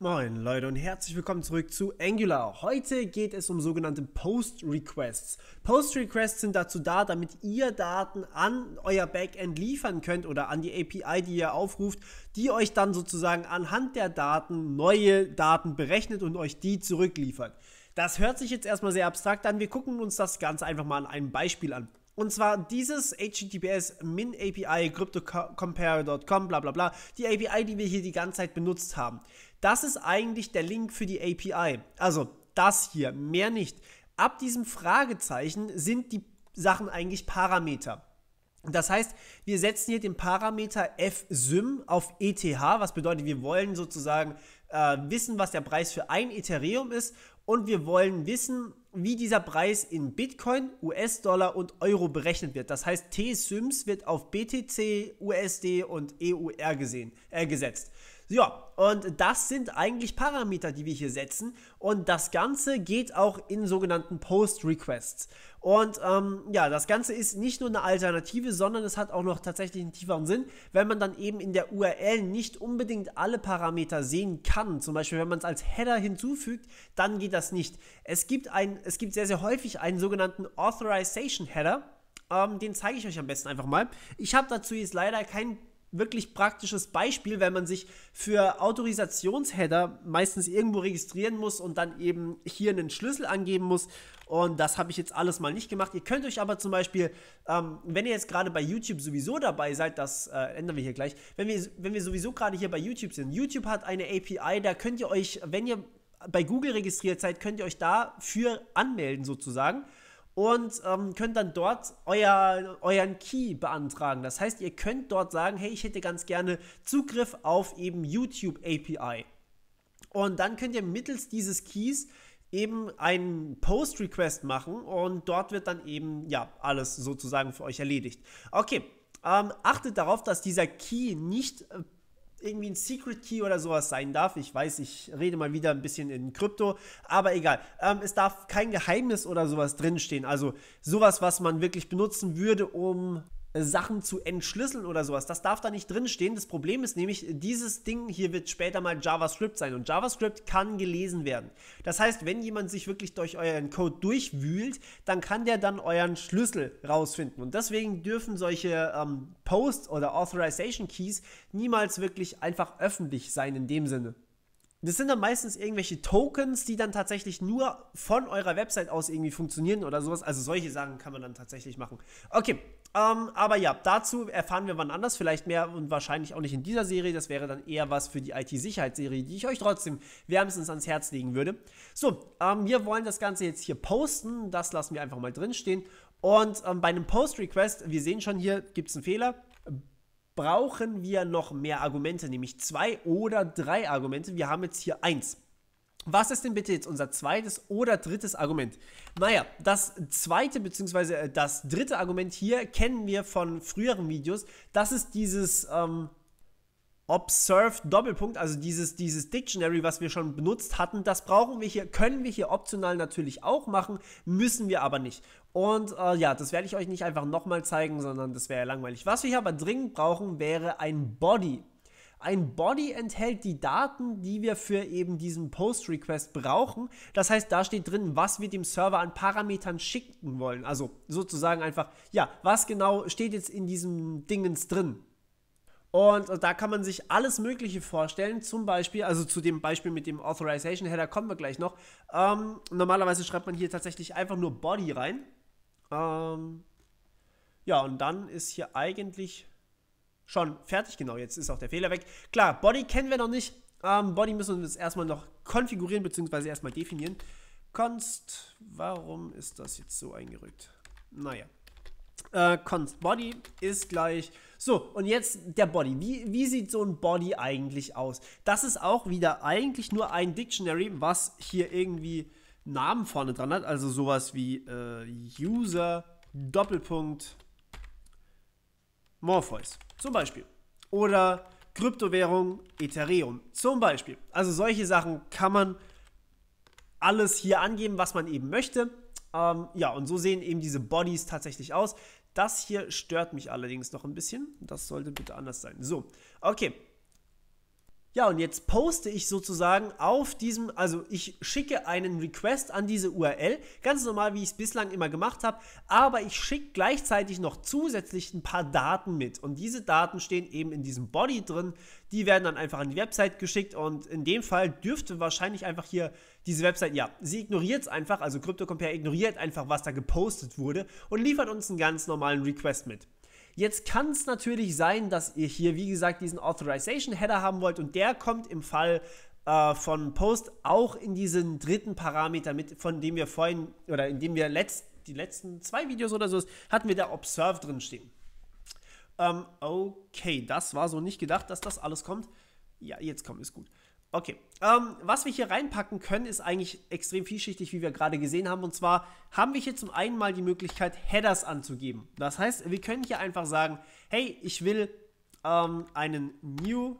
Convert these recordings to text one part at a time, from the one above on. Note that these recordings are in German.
Moin Leute und herzlich willkommen zurück zu Angular. Heute geht es um sogenannte Post Requests. Post Requests sind dazu da, damit ihr Daten an euer Backend liefern könnt oder an die API, die ihr aufruft, die euch dann sozusagen anhand der Daten neue Daten berechnet und euch die zurückliefert. Das hört sich jetzt erstmal sehr abstrakt an. Wir gucken uns das Ganze einfach mal an einem Beispiel an. Und zwar dieses HTTPS Min API CryptoCompare.com, bla bla bla, die API, die wir hier die ganze Zeit benutzt haben. Das ist eigentlich der Link für die API. Also das hier, mehr nicht. Ab diesem Fragezeichen sind die Sachen eigentlich Parameter. Das heißt, wir setzen hier den Parameter fsym auf ETH, was bedeutet, wir wollen sozusagen äh, wissen, was der Preis für ein Ethereum ist und wir wollen wissen, wie dieser Preis in Bitcoin, US-Dollar und Euro berechnet wird. Das heißt, t wird auf BTC, USD und EUR gesehen, äh, gesetzt. Ja, und das sind eigentlich Parameter, die wir hier setzen. Und das Ganze geht auch in sogenannten Post-Requests. Und ähm, ja, das Ganze ist nicht nur eine Alternative, sondern es hat auch noch tatsächlich einen tieferen Sinn, wenn man dann eben in der URL nicht unbedingt alle Parameter sehen kann. Zum Beispiel, wenn man es als Header hinzufügt, dann geht das nicht. Es gibt, ein, es gibt sehr, sehr häufig einen sogenannten Authorization Header. Ähm, den zeige ich euch am besten einfach mal. Ich habe dazu jetzt leider kein wirklich praktisches Beispiel, wenn man sich für Autorisationsheader meistens irgendwo registrieren muss und dann eben hier einen Schlüssel angeben muss. Und das habe ich jetzt alles mal nicht gemacht. Ihr könnt euch aber zum Beispiel, ähm, wenn ihr jetzt gerade bei YouTube sowieso dabei seid, das äh, ändern wir hier gleich, wenn wir, wenn wir sowieso gerade hier bei YouTube sind, YouTube hat eine API, da könnt ihr euch, wenn ihr bei Google registriert seid, könnt ihr euch dafür anmelden sozusagen und ähm, könnt dann dort euer, euren Key beantragen. Das heißt, ihr könnt dort sagen, hey, ich hätte ganz gerne Zugriff auf eben YouTube API. Und dann könnt ihr mittels dieses Keys eben einen Post-Request machen und dort wird dann eben, ja, alles sozusagen für euch erledigt. Okay, ähm, achtet darauf, dass dieser Key nicht äh, irgendwie ein Secret Key oder sowas sein darf. Ich weiß, ich rede mal wieder ein bisschen in Krypto, aber egal. Ähm, es darf kein Geheimnis oder sowas drinstehen. Also sowas, was man wirklich benutzen würde, um Sachen zu entschlüsseln oder sowas. Das darf da nicht drinstehen. Das Problem ist nämlich, dieses Ding hier wird später mal JavaScript sein und JavaScript kann gelesen werden. Das heißt, wenn jemand sich wirklich durch euren Code durchwühlt, dann kann der dann euren Schlüssel rausfinden. Und deswegen dürfen solche ähm, Posts oder Authorization Keys niemals wirklich einfach öffentlich sein in dem Sinne das sind dann meistens irgendwelche Tokens, die dann tatsächlich nur von eurer Website aus irgendwie funktionieren oder sowas. Also solche Sachen kann man dann tatsächlich machen. Okay, ähm, aber ja, dazu erfahren wir wann anders, vielleicht mehr und wahrscheinlich auch nicht in dieser Serie. Das wäre dann eher was für die IT-Sicherheitsserie, die ich euch trotzdem wärmstens ans Herz legen würde. So, ähm, wir wollen das Ganze jetzt hier posten. Das lassen wir einfach mal drinstehen. Und ähm, bei einem Post-Request, wir sehen schon hier, gibt es einen Fehler brauchen wir noch mehr Argumente, nämlich zwei oder drei Argumente. Wir haben jetzt hier eins. Was ist denn bitte jetzt unser zweites oder drittes Argument? Naja, das zweite bzw. Äh, das dritte Argument hier kennen wir von früheren Videos. Das ist dieses ähm, Observe Doppelpunkt, also dieses, dieses Dictionary, was wir schon benutzt hatten, das brauchen wir hier, können wir hier optional natürlich auch machen, müssen wir aber nicht. Und äh, ja, das werde ich euch nicht einfach nochmal zeigen, sondern das wäre ja langweilig. Was wir hier aber dringend brauchen, wäre ein Body. Ein Body enthält die Daten, die wir für eben diesen Post-Request brauchen. Das heißt, da steht drin, was wir dem Server an Parametern schicken wollen. Also sozusagen einfach, ja, was genau steht jetzt in diesem Dingens drin? Und äh, da kann man sich alles Mögliche vorstellen. Zum Beispiel, also zu dem Beispiel mit dem Authorization Header kommen wir gleich noch. Ähm, normalerweise schreibt man hier tatsächlich einfach nur Body rein. Ähm, ja, und dann ist hier eigentlich schon fertig. Genau, jetzt ist auch der Fehler weg. Klar, Body kennen wir noch nicht. Ähm, Body müssen wir uns erstmal noch konfigurieren, bzw. erstmal definieren. Const, warum ist das jetzt so eingerückt? Naja. Äh, const Body ist gleich. So, und jetzt der Body. Wie, wie sieht so ein Body eigentlich aus? Das ist auch wieder eigentlich nur ein Dictionary, was hier irgendwie Namen vorne dran hat, also sowas wie äh, User Doppelpunkt Morpheus zum Beispiel. Oder Kryptowährung Ethereum zum Beispiel. Also solche Sachen kann man alles hier angeben, was man eben möchte. Ähm, ja, und so sehen eben diese Bodies tatsächlich aus. Das hier stört mich allerdings noch ein bisschen. Das sollte bitte anders sein. So, okay. Ja, und jetzt poste ich sozusagen auf diesem, also ich schicke einen Request an diese URL, ganz normal, wie ich es bislang immer gemacht habe, aber ich schicke gleichzeitig noch zusätzlich ein paar Daten mit. Und diese Daten stehen eben in diesem Body drin, die werden dann einfach an die Website geschickt und in dem Fall dürfte wahrscheinlich einfach hier diese Website, ja, sie ignoriert es einfach, also CryptoCompare ignoriert einfach, was da gepostet wurde und liefert uns einen ganz normalen Request mit. Jetzt kann es natürlich sein, dass ihr hier, wie gesagt, diesen Authorization Header haben wollt und der kommt im Fall äh, von Post auch in diesen dritten Parameter mit, von dem wir vorhin oder in dem wir letzt, die letzten zwei Videos oder so hatten wir da Observe drin stehen. Ähm, okay, das war so nicht gedacht, dass das alles kommt. Ja, jetzt kommt, es gut. Okay. Ähm, was wir hier reinpacken können, ist eigentlich extrem vielschichtig, wie wir gerade gesehen haben. Und zwar haben wir hier zum einen mal die Möglichkeit, Headers anzugeben. Das heißt, wir können hier einfach sagen, hey, ich will ähm, einen New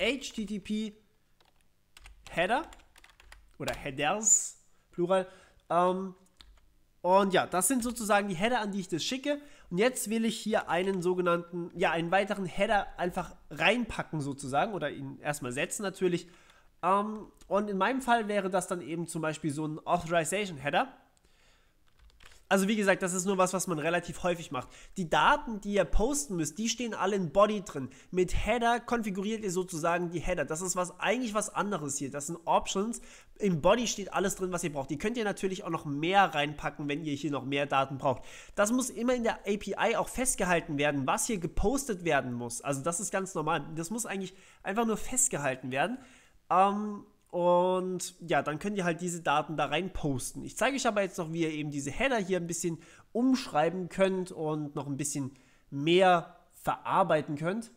HTTP Header oder Headers, Plural, ähm, und ja, das sind sozusagen die Header, an die ich das schicke. Und jetzt will ich hier einen sogenannten, ja, einen weiteren Header einfach reinpacken sozusagen oder ihn erstmal setzen natürlich. Ähm, und in meinem Fall wäre das dann eben zum Beispiel so ein Authorization Header. Also wie gesagt, das ist nur was, was man relativ häufig macht. Die Daten, die ihr posten müsst, die stehen alle in Body drin. Mit Header konfiguriert ihr sozusagen die Header. Das ist was eigentlich was anderes hier. Das sind Options. Im Body steht alles drin, was ihr braucht. Die könnt ihr natürlich auch noch mehr reinpacken, wenn ihr hier noch mehr Daten braucht. Das muss immer in der API auch festgehalten werden, was hier gepostet werden muss. Also das ist ganz normal. Das muss eigentlich einfach nur festgehalten werden. Ähm, und ja, dann könnt ihr halt diese Daten da rein posten. Ich zeige euch aber jetzt noch, wie ihr eben diese Header hier ein bisschen umschreiben könnt und noch ein bisschen mehr verarbeiten könnt,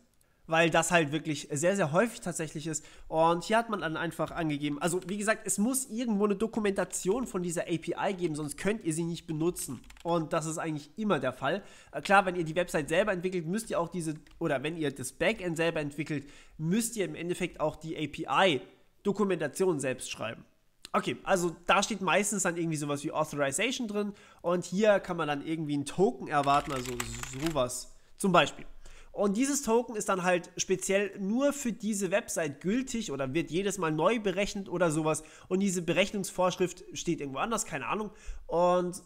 weil das halt wirklich sehr, sehr häufig tatsächlich ist. Und hier hat man dann einfach angegeben, also wie gesagt, es muss irgendwo eine Dokumentation von dieser API geben, sonst könnt ihr sie nicht benutzen. Und das ist eigentlich immer der Fall. Äh, klar, wenn ihr die Website selber entwickelt, müsst ihr auch diese, oder wenn ihr das Backend selber entwickelt, müsst ihr im Endeffekt auch die API benutzen Dokumentation selbst schreiben. Okay, also da steht meistens dann irgendwie sowas wie Authorization drin und hier kann man dann irgendwie einen Token erwarten, also sowas zum Beispiel. Und dieses Token ist dann halt speziell nur für diese Website gültig oder wird jedes Mal neu berechnet oder sowas. Und diese Berechnungsvorschrift steht irgendwo anders, keine Ahnung. Und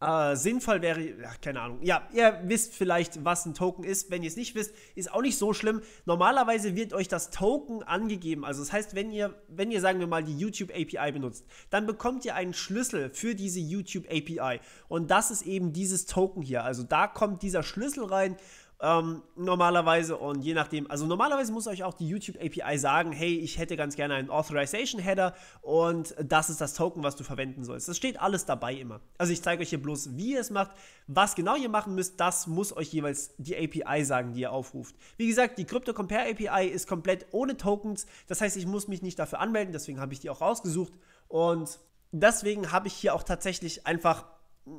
äh, sinnvoll wäre, ja, keine Ahnung. Ja, ihr wisst vielleicht, was ein Token ist. Wenn ihr es nicht wisst, ist auch nicht so schlimm. Normalerweise wird euch das Token angegeben. Also das heißt, wenn ihr, wenn ihr sagen wir mal die YouTube API benutzt, dann bekommt ihr einen Schlüssel für diese YouTube API. Und das ist eben dieses Token hier. Also da kommt dieser Schlüssel rein ähm, normalerweise und je nachdem, also normalerweise muss euch auch die YouTube API sagen, hey, ich hätte ganz gerne einen Authorization Header und das ist das Token, was du verwenden sollst. Das steht alles dabei immer. Also ich zeige euch hier bloß, wie ihr es macht, was genau ihr machen müsst, das muss euch jeweils die API sagen, die ihr aufruft. Wie gesagt, die Crypto Compare API ist komplett ohne Tokens, das heißt, ich muss mich nicht dafür anmelden, deswegen habe ich die auch rausgesucht und deswegen habe ich hier auch tatsächlich einfach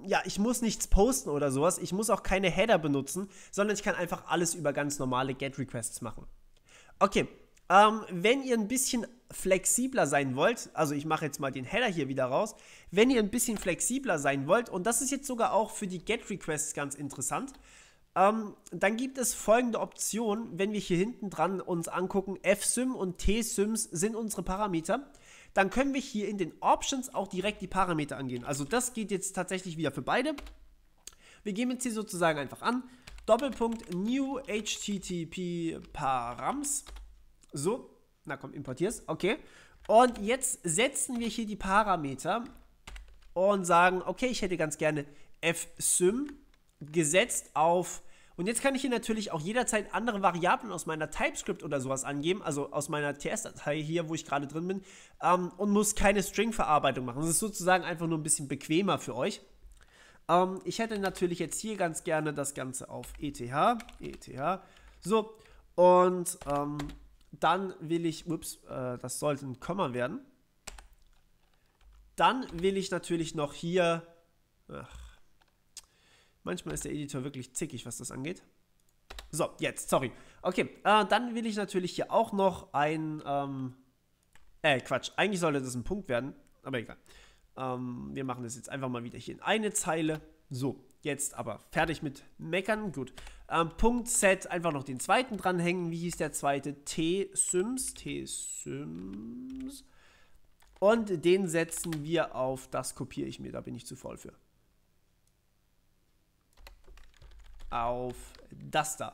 ja, ich muss nichts posten oder sowas, ich muss auch keine Header benutzen, sondern ich kann einfach alles über ganz normale GET-Requests machen. Okay, ähm, wenn ihr ein bisschen flexibler sein wollt, also ich mache jetzt mal den Header hier wieder raus, wenn ihr ein bisschen flexibler sein wollt, und das ist jetzt sogar auch für die GET-Requests ganz interessant, ähm, dann gibt es folgende Option, wenn wir hier hinten dran uns angucken, fsym und tsyms sind unsere Parameter dann können wir hier in den Options auch direkt die Parameter angehen. Also das geht jetzt tatsächlich wieder für beide. Wir geben jetzt hier sozusagen einfach an, Doppelpunkt new http params. So, na komm, importier's, okay. Und jetzt setzen wir hier die Parameter und sagen, okay, ich hätte ganz gerne fsym gesetzt auf und jetzt kann ich hier natürlich auch jederzeit andere Variablen aus meiner TypeScript oder sowas angeben, also aus meiner TS-Datei hier, wo ich gerade drin bin, ähm, und muss keine String-Verarbeitung machen. Das ist sozusagen einfach nur ein bisschen bequemer für euch. Ähm, ich hätte natürlich jetzt hier ganz gerne das Ganze auf ETH, ETH, so, und ähm, dann will ich, ups, äh, das sollte ein Komma werden. Dann will ich natürlich noch hier, ach, Manchmal ist der Editor wirklich zickig, was das angeht. So, jetzt, sorry. Okay, äh, dann will ich natürlich hier auch noch ein, ähm, äh, Quatsch, eigentlich sollte das ein Punkt werden, aber egal. Ähm, wir machen das jetzt einfach mal wieder hier in eine Zeile. So, jetzt aber fertig mit Meckern, gut. Ähm, Punkt Set, einfach noch den zweiten dranhängen. Wie hieß der zweite? T-Sims, T-Sims. Und den setzen wir auf, das kopiere ich mir, da bin ich zu voll für. auf das da.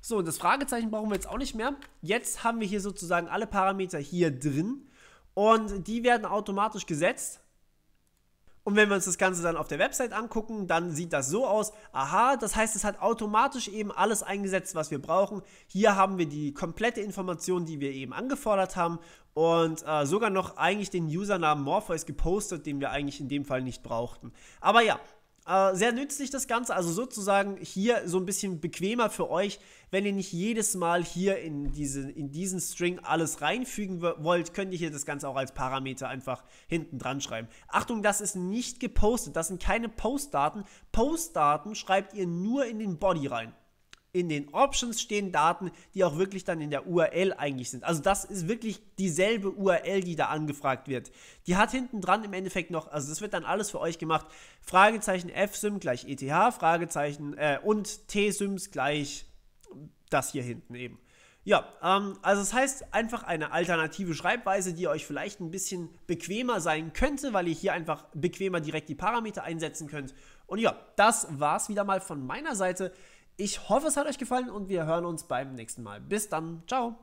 So, und das Fragezeichen brauchen wir jetzt auch nicht mehr. Jetzt haben wir hier sozusagen alle Parameter hier drin und die werden automatisch gesetzt. Und wenn wir uns das Ganze dann auf der Website angucken, dann sieht das so aus. Aha, das heißt, es hat automatisch eben alles eingesetzt, was wir brauchen. Hier haben wir die komplette Information, die wir eben angefordert haben und äh, sogar noch eigentlich den Usernamen Morpheus gepostet, den wir eigentlich in dem Fall nicht brauchten. Aber ja, äh, sehr nützlich das Ganze, also sozusagen hier so ein bisschen bequemer für euch, wenn ihr nicht jedes Mal hier in, diese, in diesen String alles reinfügen wollt, könnt ihr hier das Ganze auch als Parameter einfach hinten dran schreiben. Achtung, das ist nicht gepostet, das sind keine Postdaten. Postdaten schreibt ihr nur in den Body rein in den Options stehen Daten, die auch wirklich dann in der URL eigentlich sind. Also das ist wirklich dieselbe URL, die da angefragt wird. Die hat hinten dran im Endeffekt noch, also das wird dann alles für euch gemacht. Fragezeichen fsim gleich eth, Fragezeichen äh, und tsims gleich das hier hinten eben. Ja, ähm, also das heißt einfach eine alternative Schreibweise, die euch vielleicht ein bisschen bequemer sein könnte, weil ihr hier einfach bequemer direkt die Parameter einsetzen könnt. Und ja, das war's wieder mal von meiner Seite. Ich hoffe, es hat euch gefallen und wir hören uns beim nächsten Mal. Bis dann. Ciao.